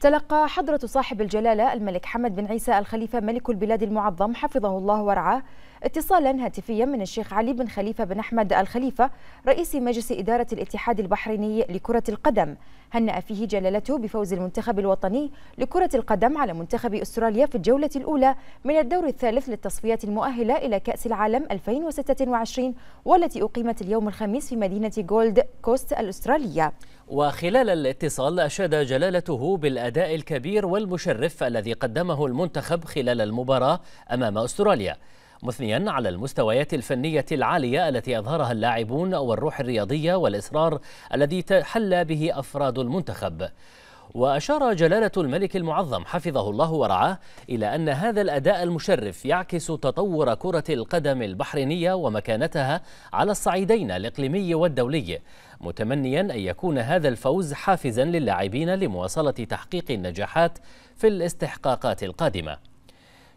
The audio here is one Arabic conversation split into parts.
تلقى حضرة صاحب الجلالة الملك حمد بن عيسى الخليفة ملك البلاد المعظم حفظه الله ورعاه اتصالا هاتفيا من الشيخ علي بن خليفة بن أحمد الخليفة رئيس مجلس إدارة الاتحاد البحريني لكرة القدم هنأ فيه جلالته بفوز المنتخب الوطني لكرة القدم على منتخب أستراليا في الجولة الأولى من الدور الثالث للتصفيات المؤهلة إلى كأس العالم 2026 والتي أقيمت اليوم الخميس في مدينة جولد كوست الأسترالية وخلال الاتصال أشاد جلالته بالأداء الكبير والمشرف الذي قدمه المنتخب خلال المباراة أمام أستراليا مثنيا على المستويات الفنية العالية التي أظهرها اللاعبون والروح الرياضية والإصرار الذي تحلى به أفراد المنتخب وأشار جلالة الملك المعظم حفظه الله ورعاه إلى أن هذا الأداء المشرف يعكس تطور كرة القدم البحرينية ومكانتها على الصعيدين الإقليمي والدولي متمنيا أن يكون هذا الفوز حافزا للاعبين لمواصلة تحقيق النجاحات في الاستحقاقات القادمة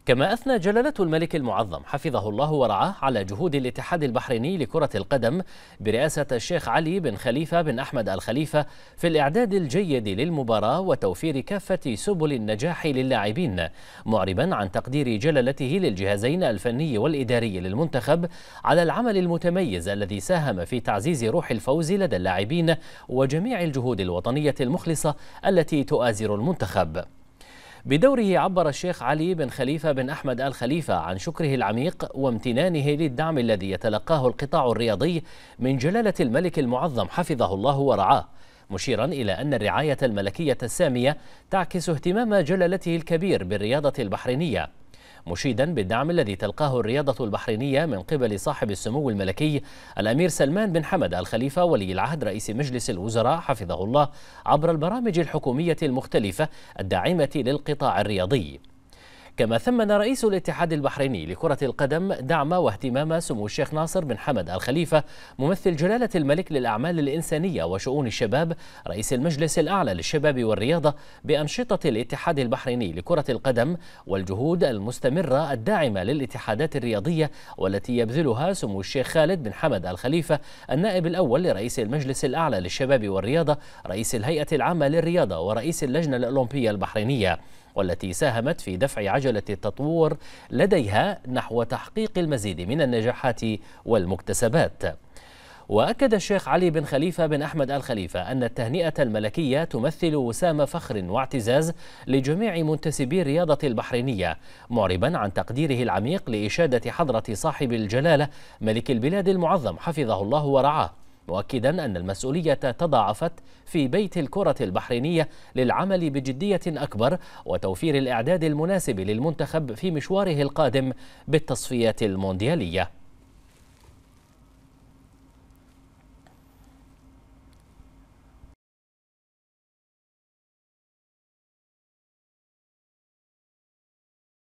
كما أثنى جلالة الملك المعظم حفظه الله ورعاه على جهود الاتحاد البحريني لكرة القدم برئاسة الشيخ علي بن خليفة بن أحمد الخليفة في الإعداد الجيد للمباراة وتوفير كافة سبل النجاح للاعبين معربا عن تقدير جلالته للجهازين الفني والإداري للمنتخب على العمل المتميز الذي ساهم في تعزيز روح الفوز لدى اللاعبين وجميع الجهود الوطنية المخلصة التي تؤازر المنتخب بدوره عبر الشيخ علي بن خليفة بن أحمد آل خليفة عن شكره العميق وامتنانه للدعم الذي يتلقاه القطاع الرياضي من جلالة الملك المعظم حفظه الله ورعاه مشيرا إلى أن الرعاية الملكية السامية تعكس اهتمام جلالته الكبير بالرياضة البحرينية مشيدا بالدعم الذي تلقاه الرياضة البحرينية من قبل صاحب السمو الملكي الأمير سلمان بن حمد الخليفة ولي العهد رئيس مجلس الوزراء حفظه الله عبر البرامج الحكومية المختلفة الداعمة للقطاع الرياضي كما ثمن رئيس الاتحاد البحريني لكرة القدم دعم واهتمام سمو الشيخ ناصر بن حمد الخليفة ممثل جلالة الملك للأعمال الإنسانية وشؤون الشباب رئيس المجلس الأعلى للشباب والرياضة بأنشطة الاتحاد البحريني لكرة القدم والجهود المستمرة الداعمة للاتحادات الرياضية والتي يبذلها سمو الشيخ خالد بن حمد الخليفة النائب الأول لرئيس المجلس الأعلى للشباب والرياضة رئيس الهيئة العامة للرياضة ورئيس اللجنة الأولمبية البحرينية والتي ساهمت في دفع عجلة التطور لديها نحو تحقيق المزيد من النجاحات والمكتسبات وأكد الشيخ علي بن خليفة بن أحمد الخليفة أن التهنئة الملكية تمثل وسام فخر واعتزاز لجميع منتسبي الرياضة البحرينية معربا عن تقديره العميق لإشادة حضرة صاحب الجلالة ملك البلاد المعظم حفظه الله ورعاه مؤكدا أن المسؤولية تضاعفت في بيت الكرة البحرينية للعمل بجدية أكبر وتوفير الإعداد المناسب للمنتخب في مشواره القادم بالتصفيات المونديالية